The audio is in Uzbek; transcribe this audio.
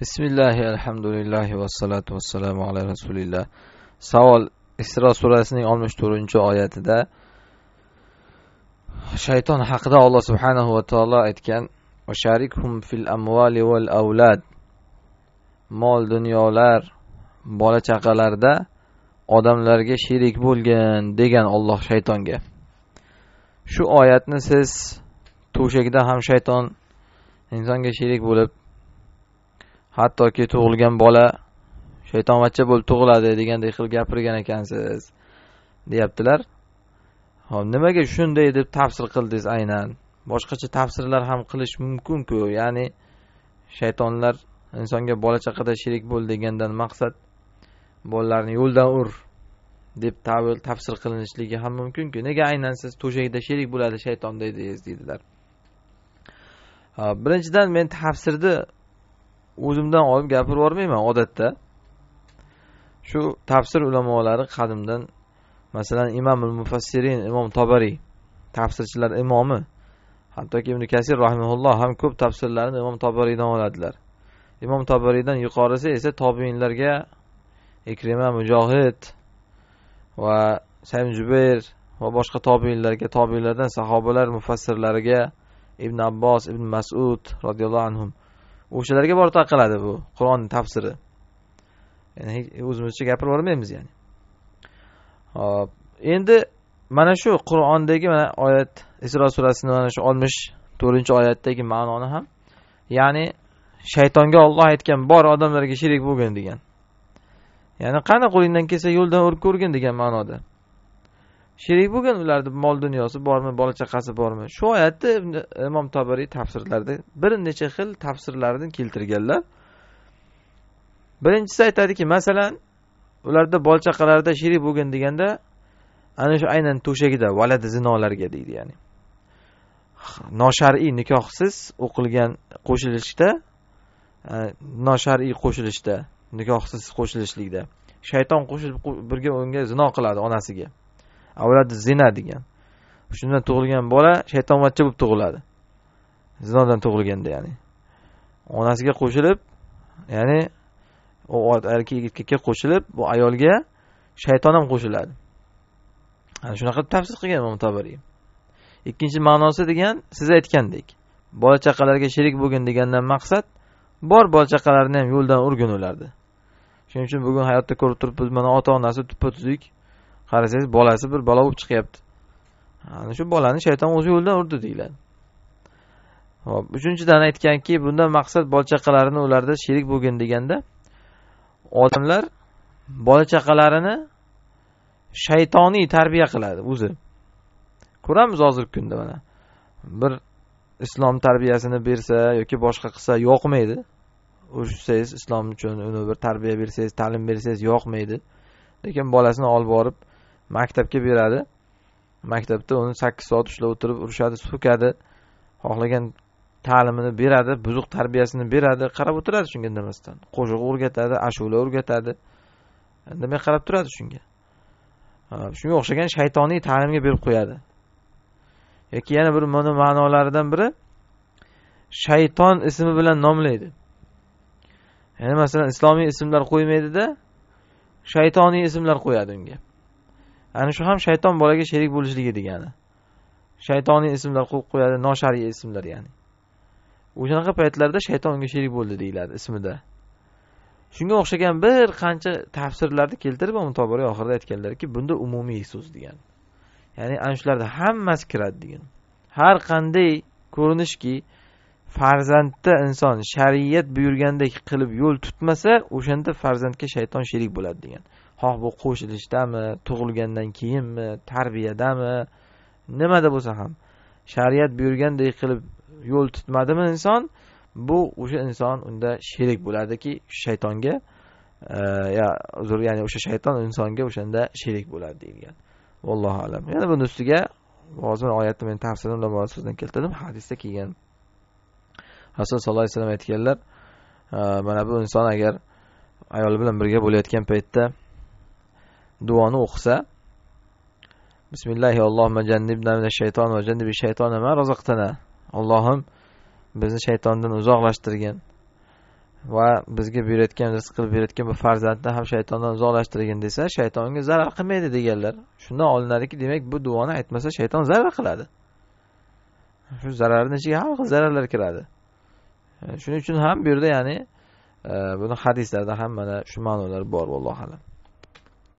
bismillahi alhamdulillahi vassalatu vassalamu ala rasulillah savol isro surasining oltmish to'rtinchi oyatida shayton haqida alloh subhanahu va taolo aytgan sharikhum fil amvali val avlad mol dunyolar bola chaqalarda odamlarga sherik bo'lgin degan olloh shaytonga shu oyatni siz to'shakda ham shayton insonga sherik bo'lib hattoki tug'ilgan bola shaytonvachcha bo'lib tug'iladi deganday qilib gapirgan ekansiz deyaptilar hop nimaga shunday deb tafsir qildingiz aynan boshqacha tafsirlar ham qilish mumkinku ya'ni shaytonlar insonga bola chaqada sherik bo'l degandan maqsad bolalarni yo'ldan ur deb tavil tafsir qilinishligi ham mumkinku nega aynan siz to'shakda sherik bo'ladi shayton dedingiz deydilar birinchidan men tafsirni o'zimdan olib gapirib yubormayman odatda shu tafsir ulamolari qadimdan masalan imomul mufassirin imom tobariy tafsirchilar imomi hattoki ibn kasir rahimulloh ham ko'p tafsirlarini imom tobariydan oladilar imom tobariydan yuqorisi esa tobiinlarga ikrima mujohid va saym jubayr va boshqa tobiinlarga tobiinlardan sahobalar mufassirlariga ibn abbos ibn masud roziyallohu anhu o'shalarga borib taqaladi bu qur'onni tafsiri ya'ni o'zimizcha gapirib yubormaymiz ya'ni hop endi mana shu qur'ondagi mana oyat isro surasini mana shu oltmish to'rtinchi oyatdagi ma'noni ham ya'ni shaytonga olloh aytgan bor odamlarga sherik bo'lgin degan ya'ni qani qo'lingdan kelsa yo'ldan urib ko'rgin degan ma'noda sherik bo'lgan ularni mol dunyosi bormi bola chaqasi bormi shu oyatni imom tobariy tafsirlarida bir necha xil tafsirlarni keltirganlar birinchisi aytadiki masalan ularda bola chaqalarida sherik bo'lgin deganda ana shu aynan to'shagida valadi zinolarga deydi ya'ni noshar'iy nikohsiz o'qilgan qo'shilishda e, noshar'iy qo'shilishda nikohsiz qo'shilishlikda shayton qo'shilib birga unga zino qiladi onasiga avladi zina degan shundan tug'ilgan bola shaytonvachcha bo'lib tug'iladi zinodan tug'ilganda ya'ni onasiga qo'shilib ya'ni u erkakka qo'shilib bu ayolga shayton ham qo'shiladi ana shunaqa tafsir qilgan imom tabariy ikkinchi ma'nosi degan siz aytgandek bola chaqalarga sherik bo'lgin degandan maqsad bor bola chaqalarni ham yo'ldan urgin ularni shuning uchun bugun hayotda ko'rib turibmiz mana ota onasi tuppa tuzuk qarasangiz bolasi bir balo bo'lib chiqyapti ana shu bolani shayton o'z yo'lidan urdi deyiladi hop uchinchidan aytganki bundan maqsad bola chaqalarini ularda sherik bo'lgin deganda odamlar bola chaqalarini shaytoniy tarbiya qiladi o'zi ko'ramiz hozirgi kunda mana bir islom tarbiyasini bersa yoki boshqa qilsa yoqmaydi urushsangiz islom uchun uni bir tarbiya bersangiz ta'lim bersangiz yoqmaydi lekin bolasini olib borib maktabga beradi maktabda uni sakkiz soat ushlab o'tirib urishadi so'kadi xohlagan ta'limini beradi buzuq tarbiyasini beradi qarab o'tiradi shunga indamasdan qo'shiq o'rgatadi ashula o'rgatadi indamay qarab turadi shunga shunga o'xshagan shaytoniy ta'limga berib qo'yadi yoki yana bir mana ma'nolaridan biri shayton ismi bilan nomlaydi ya'ni masalan islomiy ismlar qo'ymaydida shaytoniy ismlar qo'yadi unga ana shu ham shayton bolaga sherik bo'lishligi degani shaytoniy ismlar qo'yib qo'yadi noshariy ismlar ya'ni o'shanaqa paytlarda shayton unga sherik bo'ldi deyiladi ismida shunga o'xshagan bir qancha tafsirlarni keltirib mutobariy oxirida aytganlarki bunda umumiy so'z degan ya'ni ana shularni hammasi kiradi degan har qanday ko'rinishki farzandda inson shariat buyurgandek qilib yo'l tutmasa o'shanda farzandga shayton sherik bo'ladi degan xoh bu qo'shilishdami tug'ilgandan keyinmi tarbiyadami nimada bo'lsa ham shariat buyurganday qilib yo'l tutmadimi inson bu o'sha inson unda sherik bo'ladiki shaytonga e, ya uzr ya'ni o'sha shayton insonga o'shanda sherik bo'ladi deyilgan vallohu alam yana buni ustiga hozir oyatni men tafsirini ulamolar so'zidan keltirdim hadisda kelgan rasul sallallohu alayhi vasallam aytganlar e, mana bu inson agar ayoli bilan birga bo'layotgan paytda duoni o'qisa bismillahi allohumma jannibna shayton va shaytona ma allohim bizni shaytondan uzoqlashtirgin va bizga buyurayotgan rizq qilib berayotgan bu farzandni ham shaytondan uzoqlashtirgin desa shaytonga zarar qilmaydi deganlar shundan olinadiki demak bu duoni aytmasa shayton zarar qiladi shu zararni ichiga har xil zararlar kiradi shuning uchun ham bu yerda ya'ni e, buni hadislarda ham mana shu ma'nolar bor vallohu alam